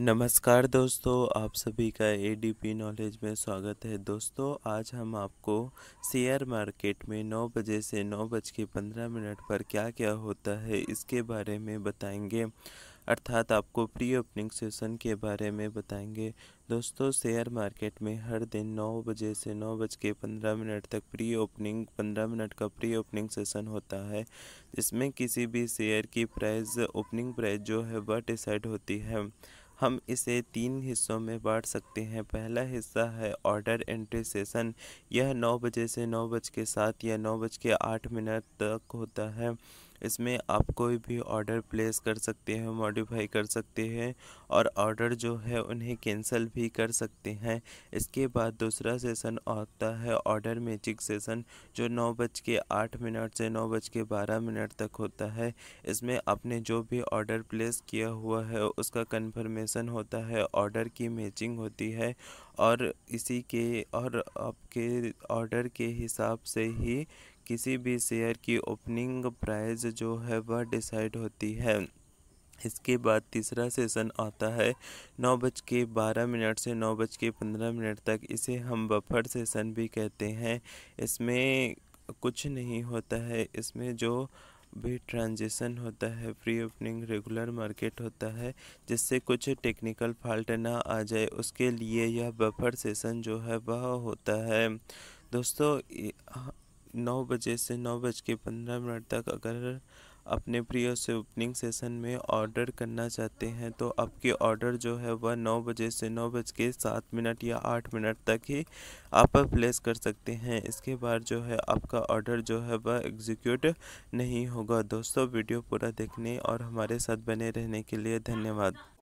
नमस्कार दोस्तों आप सभी का पी नॉलेज में स्वागत है दोस्तों आज हम आपको शेयर मार्केट में नौ बजे से नौ बज के पंद्रह मिनट पर क्या क्या होता है इसके बारे में बताएंगे अर्थात आपको प्री ओपनिंग सेशन के बारे में बताएंगे दोस्तों शेयर मार्केट में हर दिन नौ बजे से नौ बज के पंद्रह मिनट तक प्री ओपनिंग पंद्रह मिनट का प्री ओपनिंग सेशन होता है जिसमें किसी भी शेयर की प्राइस ओपनिंग प्राइस जो है वह डिसाइड होती है हम इसे तीन हिस्सों में बांट सकते हैं पहला हिस्सा है ऑर्डर एंट्री सेशन यह नौ बजे से नौ बज के सात या नौ बज के आठ मिनट तक होता है इसमें आप कोई भी ऑर्डर प्लेस कर सकते हैं मॉडिफाई कर सकते हैं और ऑर्डर जो है उन्हें कैंसिल भी कर सकते हैं इसके बाद दूसरा सेशन आता है ऑर्डर मैचिंग सेशन जो नौ बज के आठ मिनट से नौ बज के बारह मिनट तक होता है इसमें आपने जो भी ऑर्डर प्लेस किया हुआ है उसका कन्फर्मेशन होता है ऑर्डर की मैचिंग होती है और इसी के और आपके ऑर्डर के हिसाब से ही किसी भी शेयर की ओपनिंग प्राइस जो है वह डिसाइड होती है इसके बाद तीसरा सेशन आता है नौ बज के बारह मिनट से नौ बज के पंद्रह मिनट तक इसे हम बफर सेशन भी कहते हैं इसमें कुछ नहीं होता है इसमें जो भी ट्रांजेक्शन होता है प्री ओपनिंग रेगुलर मार्केट होता है जिससे कुछ टेक्निकल फॉल्ट ना आ जाए उसके लिए यह बफर सेशन जो है वह होता है दोस्तों नौ बजे से नौ बज के पंद्रह मिनट तक अगर अपने प्रिय से ओपनिंग सेशन में ऑर्डर करना चाहते हैं तो आपके ऑर्डर जो है वह नौ बजे से नौ बज के सात मिनट या आठ मिनट तक ही आप प्लेस कर सकते हैं इसके बाद जो है आपका ऑर्डर जो है वह एग्जीक्यूट नहीं होगा दोस्तों वीडियो पूरा देखने और हमारे साथ बने रहने के लिए धन्यवाद